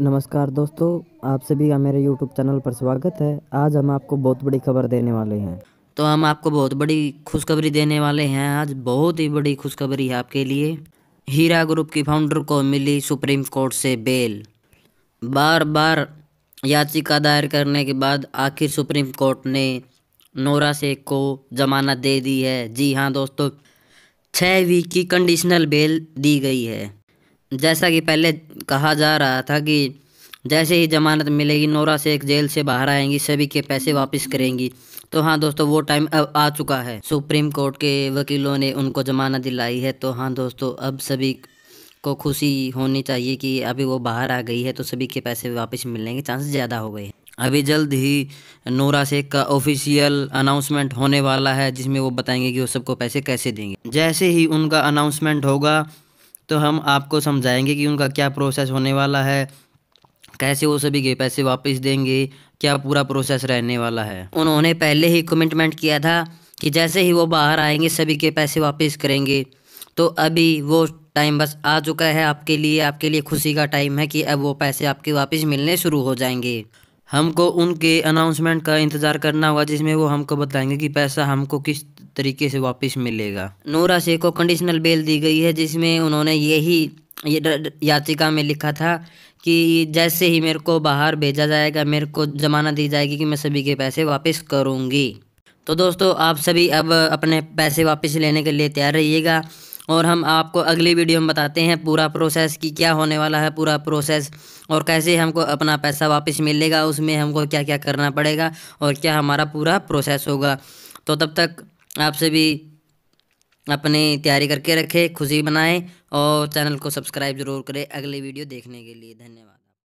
नमस्कार दोस्तों आप सभी का मेरे YouTube चैनल पर स्वागत है आज हम आपको बहुत बड़ी खबर देने वाले हैं तो हम आपको बहुत बड़ी खुशखबरी देने वाले हैं आज बहुत ही बड़ी खुशखबरी है आपके लिए हीरा ग्रुप की फाउंडर को मिली सुप्रीम कोर्ट से बेल बार बार याचिका दायर करने के बाद आखिर सुप्रीम कोर्ट ने नोरा शेख को जमानत दे दी है जी हाँ दोस्तों छः वीक की कंडीशनल बेल दी गई है जैसा कि पहले कहा जा रहा था कि जैसे ही जमानत मिलेगी नोरा शेख जेल से बाहर आएंगी सभी के पैसे वापस करेंगी तो हाँ दोस्तों वो टाइम अब आ चुका है सुप्रीम कोर्ट के वकीलों ने उनको जमानत दिलाई है तो हाँ दोस्तों अब सभी को खुशी होनी चाहिए कि अभी वो बाहर आ गई है तो सभी के पैसे वापस मिलने के चांस ज़्यादा हो गए हैं अभी जल्द ही नोरा शेख का ऑफिशियल अनाउंसमेंट होने वाला है जिसमें वो बताएंगे कि वो सबको पैसे कैसे देंगे जैसे ही उनका अनाउंसमेंट होगा तो हम आपको समझाएंगे कि उनका क्या प्रोसेस होने वाला है कैसे वो सभी के पैसे वापस देंगे क्या पूरा प्रोसेस रहने वाला है उन्होंने पहले ही कमिटमेंट किया था कि जैसे ही वो बाहर आएंगे सभी के पैसे वापस करेंगे तो अभी वो टाइम बस आ चुका है आपके लिए आपके लिए खुशी का टाइम है कि अब वो पैसे आपके वापस मिलने शुरू हो जाएंगे हमको उनके अनाउंसमेंट का इंतज़ार करना होगा जिसमें वो हमको बताएंगे कि पैसा हमको किस तरीके से वापस मिलेगा नूरा शेख को कंडीशनल बेल दी गई है जिसमें उन्होंने यही याचिका में लिखा था कि जैसे ही मेरे को बाहर भेजा जाएगा मेरे को जमानत दी जाएगी कि मैं सभी के पैसे वापस करूँगी तो दोस्तों आप सभी अब अपने पैसे वापस लेने के लिए तैयार रहिएगा और हम आपको अगली वीडियो में बताते हैं पूरा प्रोसेस कि क्या होने वाला है पूरा प्रोसेस और कैसे हमको अपना पैसा वापस मिलेगा उसमें हमको क्या क्या करना पड़ेगा और क्या हमारा पूरा प्रोसेस होगा तो तब तक आप सभी अपनी तैयारी करके रखें खुशी बनाएं और चैनल को सब्सक्राइब जरूर करें अगली वीडियो देखने के लिए धन्यवाद